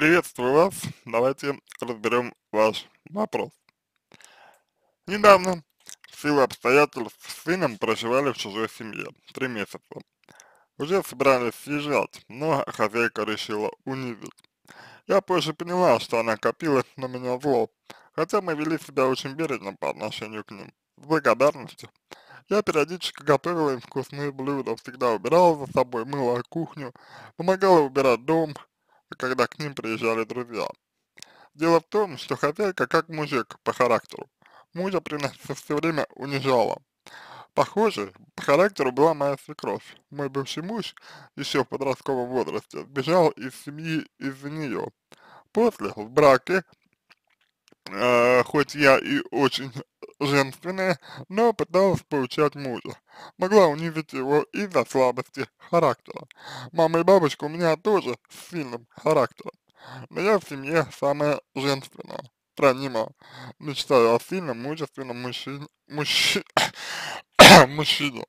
Приветствую вас. Давайте разберем ваш вопрос. Недавно в силу обстоятельств с сыном проживали в чужой семье три месяца. Уже собирались съезжать, но хозяйка решила унизить. Я позже поняла, что она копила на меня зло, хотя мы вели себя очень бережно по отношению к ним. С благодарностью. Я периодически готовила им вкусные блюда, всегда убирала за собой, мыла кухню, помогала убирать дом, когда к ним приезжали друзья. Дело в том, что хозяйка как мужик по характеру. Мужа при все время унижала. Похоже, по характеру была моя свекровь. Мой бывший муж, еще в подростковом возрасте, сбежал из семьи из-за нее. После, в браке, э, хоть я и очень женственное, но пыталась получать мужа. Могла унизить его из-за слабости характера. Мама и бабушка у меня тоже с сильным характером, но я в семье самая женственная. Ранима. Мечтаю о сильном, мужественном мужчине, мужчи... мужчине.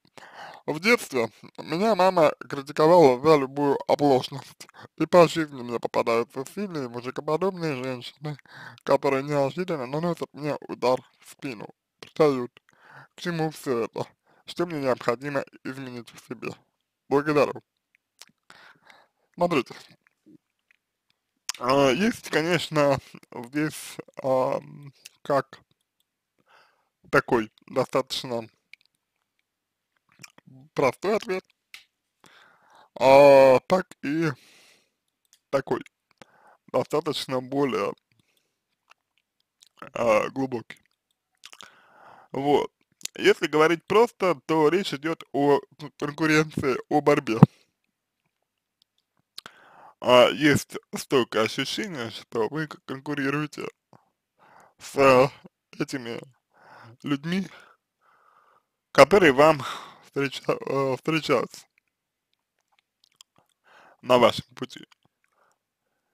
В детстве меня мама критиковала за любую оплошность, и по жизни мне попадаются сильные мужикоподобные женщины, которые неожиданно наносят мне удар в спину встают. К чему все это? Что мне необходимо изменить в себе? Благодарю. Смотрите. А, есть, конечно, здесь как такой достаточно простой ответ, а, так и такой достаточно более а, глубокий. Вот. Если говорить просто, то речь идет о ну, конкуренции, о борьбе. А есть столько ощущение, что вы конкурируете с этими людьми, которые вам э, встречаются на вашем пути.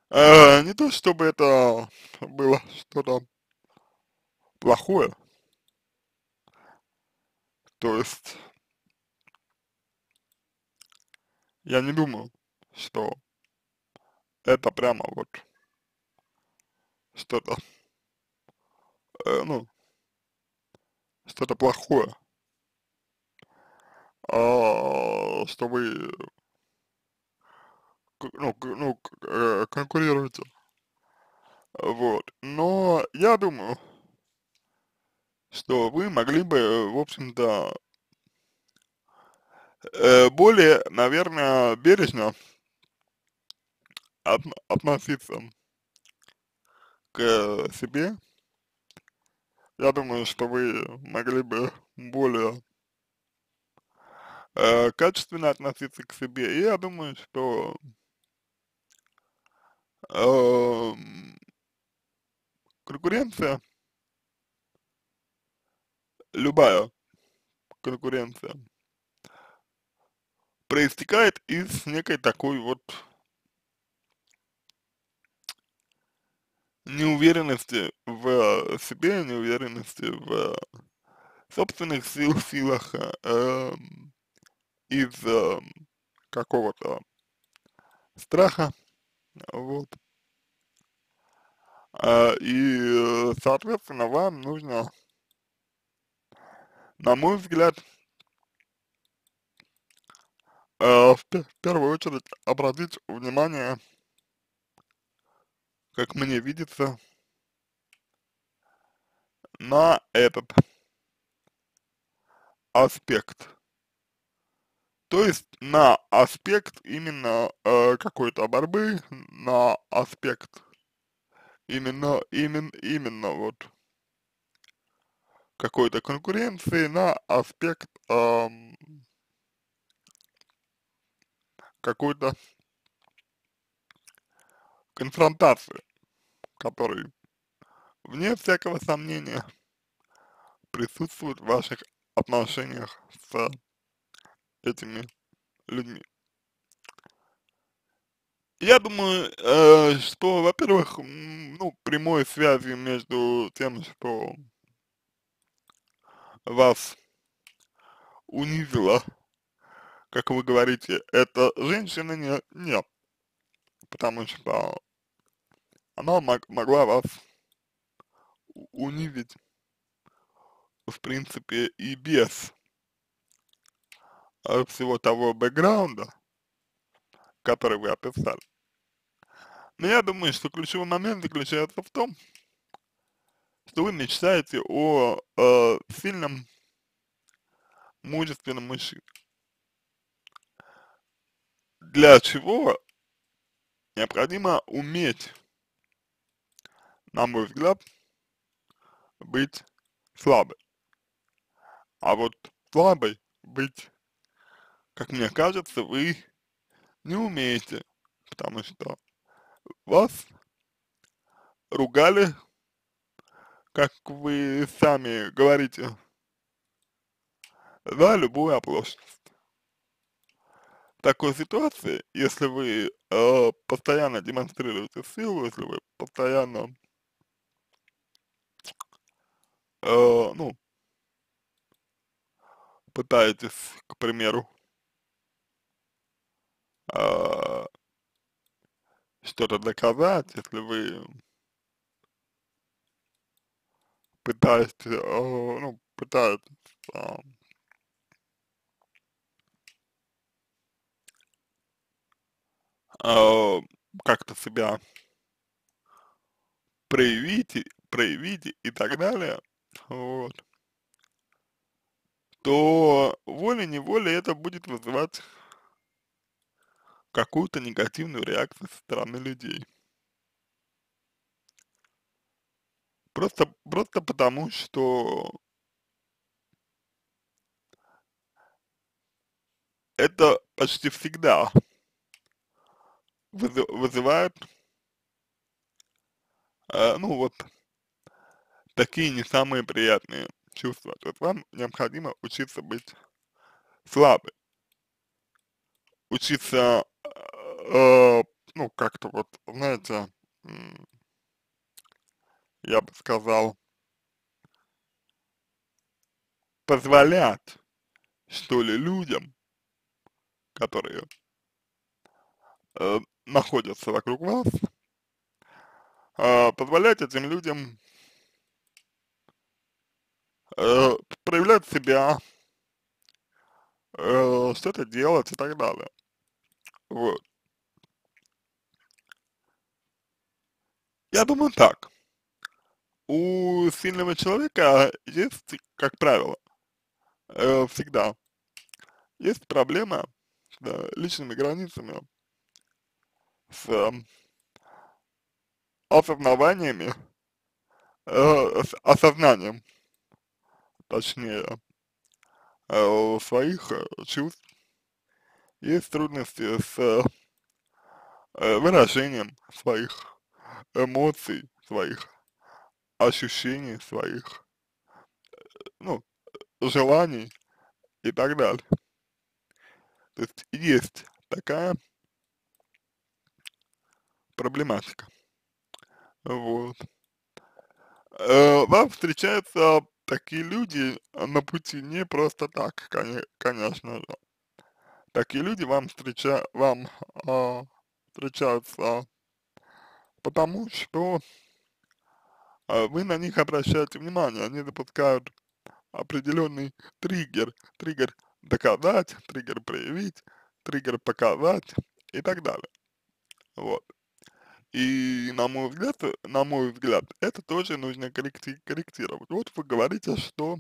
Э, не то чтобы это было что-то плохое, то есть я не думал, что это прямо вот что-то, э, ну, что-то плохое, а, что вы, ну, ну, э, конкурируете. Вот. Но я думаю, что вы могли бы, э, в общем-то, э, более, наверное, бережно относиться к себе. Я думаю, что вы могли бы более э, качественно относиться к себе. И я думаю, что э, конкуренция любая конкуренция проистекает из некой такой вот неуверенности в э, себе, неуверенности в собственных сил, силах э, из э, какого-то страха, вот. А, э, и, соответственно, вам нужно на мой взгляд, э, в первую очередь обратить внимание, как мне видится, на этот аспект. То есть на аспект именно э, какой-то борьбы, на аспект именно, именно, именно вот какой-то конкуренции на аспект эм, какой-то конфронтации, который, вне всякого сомнения, присутствует в ваших отношениях с этими людьми. Я думаю, э, что, во-первых, ну, прямой связи между тем, что вас унизила, как вы говорите, эта женщина не, не, потому что она мог, могла вас унизить, в принципе, и без а всего того бэкграунда, который вы описали. Но я думаю, что ключевой момент заключается в том, что вы мечтаете о э, сильном, мужественном мужчине. Для чего необходимо уметь, на мой взгляд, быть слабой. А вот слабой быть, как мне кажется, вы не умеете, потому что вас ругали как вы сами говорите, за любую оплошность. В такой ситуации, если вы э, постоянно демонстрируете силу, если вы постоянно, э, ну, пытаетесь, к примеру, э, что-то доказать, если вы пытаетесь, э, ну, пытаются а. А, как-то себя проявить, проявить и так далее, вот, то волей-неволей это будет вызывать какую-то негативную реакцию со стороны людей. Просто, просто потому, что это почти всегда вызывает, э, ну вот, такие не самые приятные чувства. То есть вам необходимо учиться быть слабым, учиться, э, ну как-то вот, знаете, я бы сказал, позволят, что ли, людям, которые э, находятся вокруг вас, э, позволять этим людям э, проявлять себя, э, что-то делать и так далее. Вот. Я думаю так у сильного человека есть, как правило, э, всегда, есть проблема с да, личными границами, с э, осознаваниями, э, с осознанием, точнее, э, своих э, чувств. Есть трудности с э, выражением своих эмоций, своих ощущений своих, ну, желаний и так далее. То есть есть такая проблематика. Вот. вам э, встречаются такие люди на пути не просто так, конечно же. Такие люди вам, встреча, вам э, встречаются потому, что а вы на них обращаете внимание, они допускают определенный триггер, триггер доказать, триггер проявить, триггер показать и так далее. Вот. И на мой взгляд, на мой взгляд, это тоже нужно корректи корректировать. Вот вы говорите, что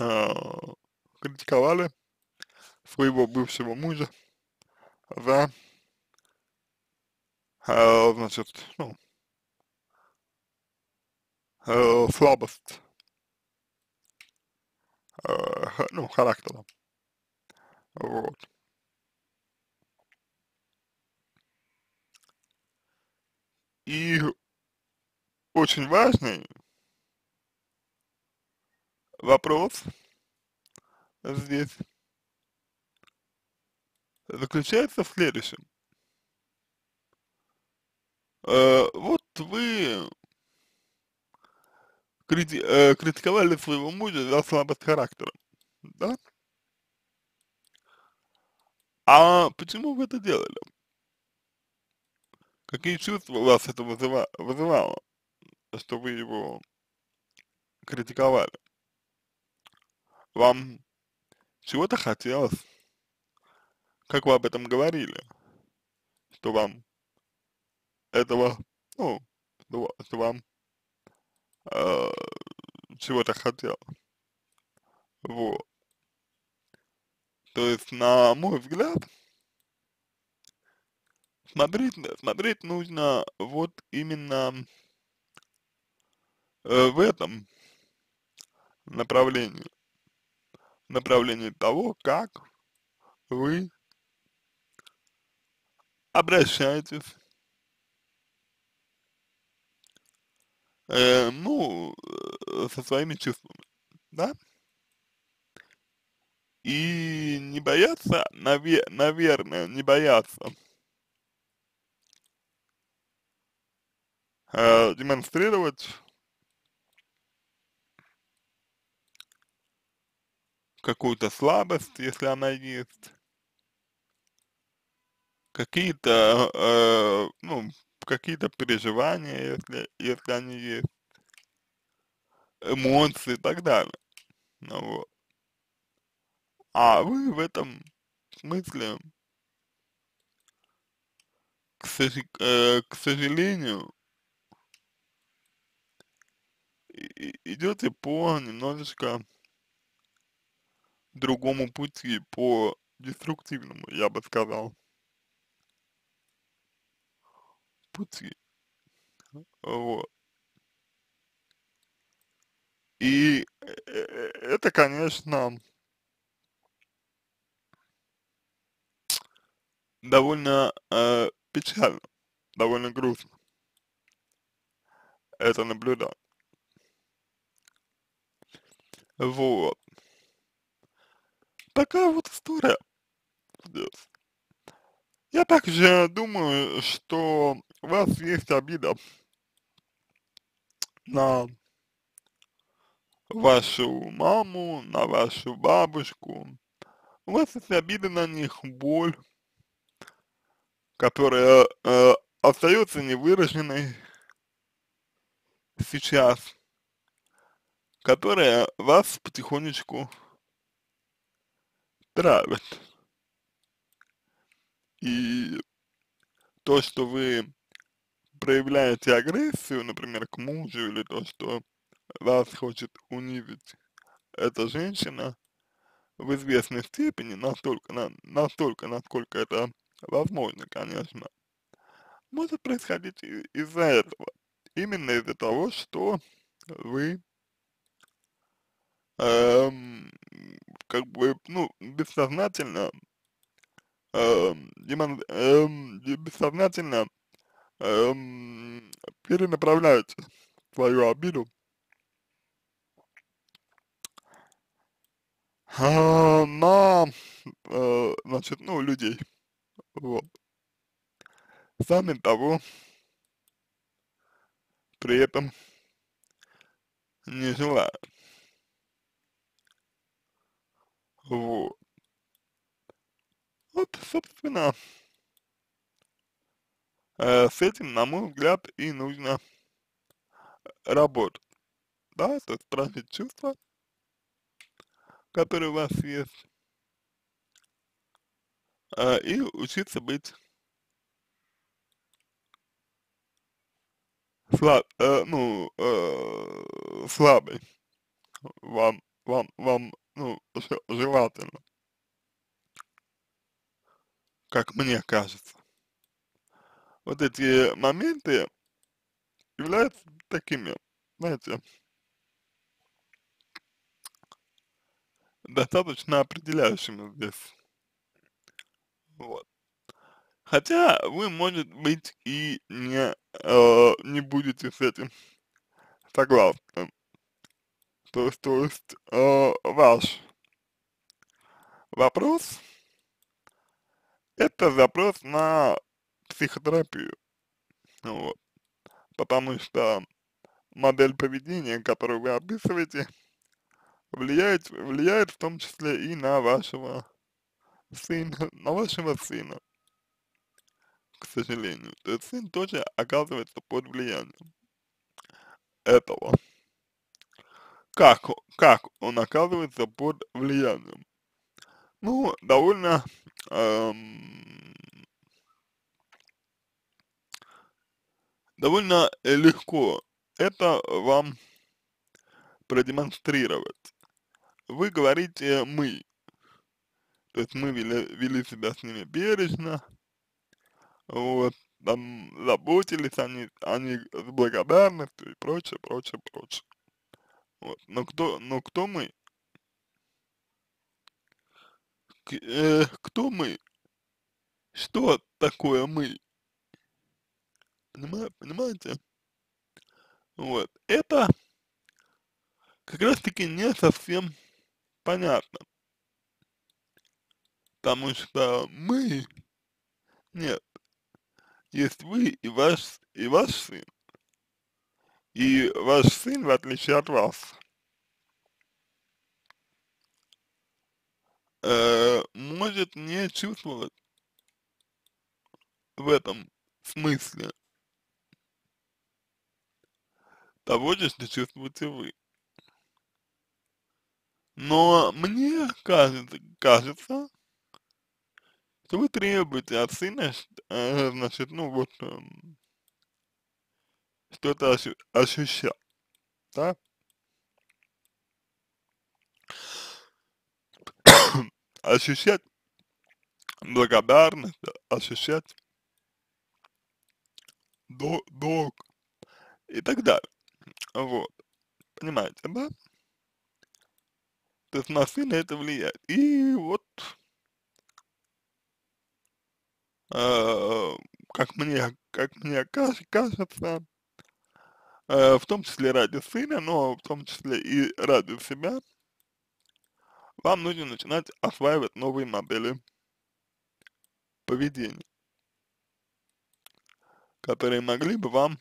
э, критиковали своего бывшего мужа за, э, значит, ну, э, слабость, э, ну, характера. Вот. И очень важный вопрос здесь заключается в следующем. Э, вот вы крити э, критиковали своего мужа за слабость характера, да? А почему вы это делали? Какие чувства у вас это вызыва вызывало, что вы его критиковали? Вам чего-то хотелось? Как вы об этом говорили? Что вам этого, ну, что вам э, а, чего-то хотел. Вот. То есть, на мой взгляд, смотреть, э, смотреть нужно вот именно э, в этом направлении. Направлении того, как вы обращаетесь э, ну, э, со своими чувствами, да? И не бояться, наве наверное, не бояться э, демонстрировать какую-то слабость, если она есть, какие-то, э, ну, какие-то переживания, если, если они есть, эмоции и так далее. Ну вот. А вы в этом смысле, к, э, к сожалению, идете по немножечко другому пути, по деструктивному, я бы сказал. пути. Вот. И э, э, это, конечно, довольно э, печально, довольно грустно это наблюдать. Вот. Такая вот история. Я также думаю, что у вас есть обида на вашу маму, на вашу бабушку, у вас есть обида на них, боль, которая э, остается невыраженной сейчас, которая вас потихонечку травит. И то, что вы проявляете агрессию, например, к мужу или то, что вас хочет унизить эта женщина в известной степени, настолько, на, настолько насколько это возможно, конечно, может происходить из-за этого. Именно из-за того, что вы эм, как бы, ну, бессознательно эм, демон, эм, бессознательно эм, перенаправляете свою обиду э, на, э, значит, ну, людей. Вот. Сами того, при этом не желая. Вот. Вот, собственно, Э, с этим, на мой взгляд, и нужно работать. Да, это спросить чувства, которые у вас есть, э, и учиться быть слаб, э, ну, э, слабый. Вам, вам, вам, ну, желательно. Как мне кажется вот эти моменты являются такими, знаете, достаточно определяющими здесь. Вот. Хотя вы, может быть, и не, э, не будете с этим согласны. То есть, то есть э, ваш вопрос – это запрос на психотерапию. Вот. Потому что модель поведения, которую вы описываете, влияет, влияет в том числе и на вашего сына, на вашего сына, к сожалению. То есть сын тоже оказывается под влиянием этого. Как, как он оказывается под влиянием? Ну, довольно эм, довольно э, легко это вам продемонстрировать. Вы говорите «мы», то есть мы вели, вели себя с ними бережно, вот, там заботились они, они с благодарностью и прочее, прочее, прочее. Вот, но кто, но кто мы? К, э, кто мы? Что такое мы? Понимаете? Вот. Это как раз таки не совсем понятно. Потому что мы, нет, есть вы и ваш, и ваш сын. И ваш сын, в отличие от вас, э, может не чувствовать в этом смысле того же, что чувствуете вы. Но мне кажется, кажется, что вы требуете от сына, э, значит, ну вот, эм, что-то ощу да? ощущать благодарность, ощущать долг и так далее. Вот. Понимаете, да? То есть нас сильно это влияет. И вот, э, как мне, как мне кажется, э, в том числе ради сына, но в том числе и ради себя, вам нужно начинать осваивать новые модели поведения, которые могли бы вам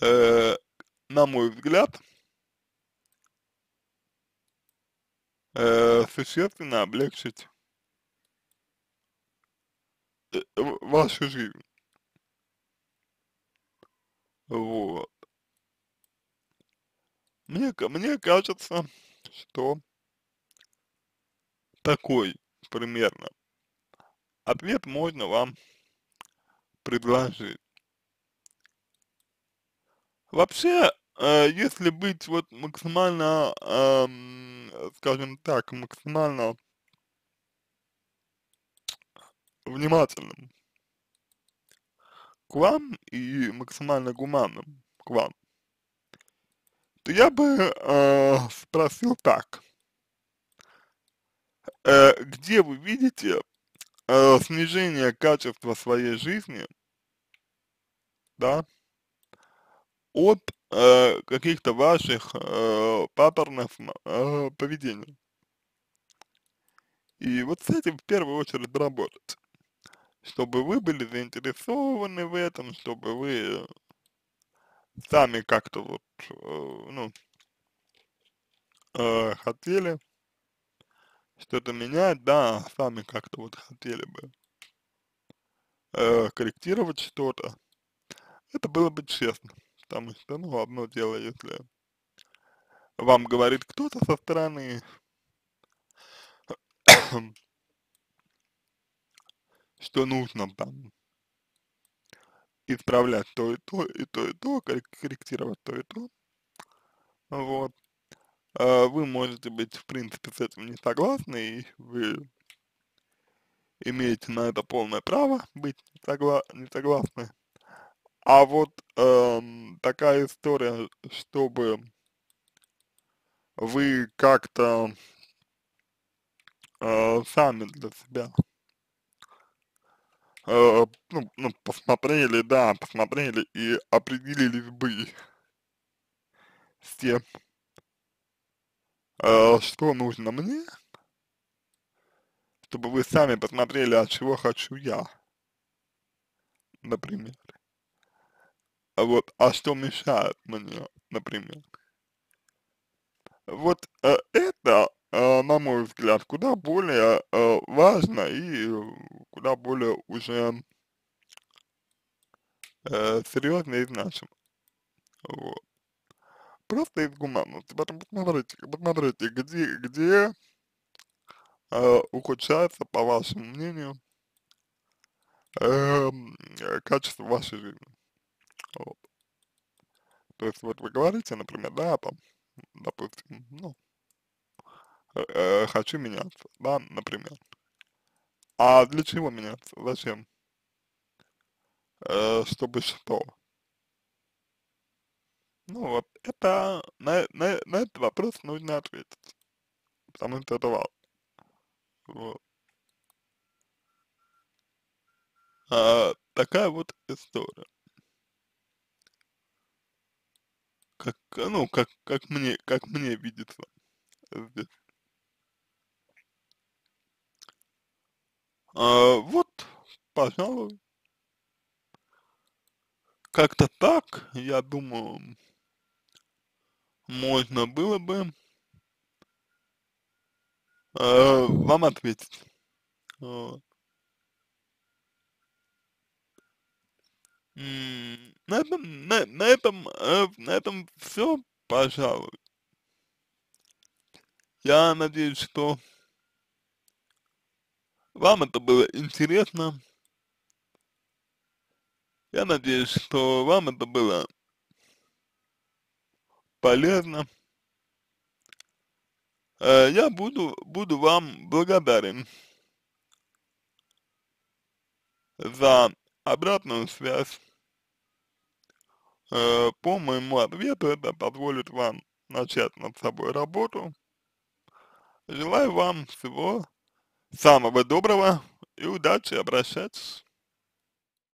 э, на мой взгляд, э, существенно облегчить э, вашу жизнь. Вот. Мне, мне кажется, что такой примерно ответ можно вам предложить. Вообще, э, если быть вот максимально, эм, скажем так, максимально внимательным к вам и максимально гуманным к вам, то я бы э, спросил так. Э, где вы видите э, снижение качества своей жизни, да, от э, каких-то ваших э, паттернов э, поведения. И вот с этим в первую очередь работать, чтобы вы были заинтересованы в этом, чтобы вы сами как-то вот, э, ну, э, хотели что-то менять, да, сами как-то вот хотели бы э, корректировать что-то. Это было бы честно потому что, ну, одно дело, если вам говорит кто-то со стороны, что нужно там исправлять то и то, и то, и то, корректировать то и то, вот. А вы можете быть, в принципе, с этим не согласны, и вы имеете на это полное право быть не, не согласны. А вот э, такая история, чтобы вы как-то э, сами для себя э, ну, ну, посмотрели, да, посмотрели и определились бы с тем, э, что нужно мне, чтобы вы сами посмотрели, от чего хочу я, например. А вот, а что мешает мне, например? Вот э, это, э, на мой взгляд, куда более э, важно и э, куда более уже э, серьезно и значимо. Вот. Просто из гуманности. Потом посмотрите, посмотрите, где, где э, ухудшается, по вашему мнению, э, качество вашей жизни. Вот. То есть вот вы говорите, например, да, там, допустим, ну, э, э, хочу меняться, да, например. А для чего меняться? Зачем? Э, чтобы что? Ну вот, это, на, на, на этот вопрос нужно ответить, потому что это важно. Вот. А, такая вот история. как, ну, как, как мне, как мне видится здесь. А, вот, пожалуй, как-то так, я думаю, можно было бы э, вам ответить. Вот. Э, На этом, на, на этом, э, на этом все, пожалуй. Я надеюсь, что вам это было интересно. Я надеюсь, что вам это было полезно. Э, я буду, буду вам благодарен за обратную связь э, по моему ответу. Это позволит вам начать над собой работу. Желаю вам всего самого доброго и удачи. Обращайтесь.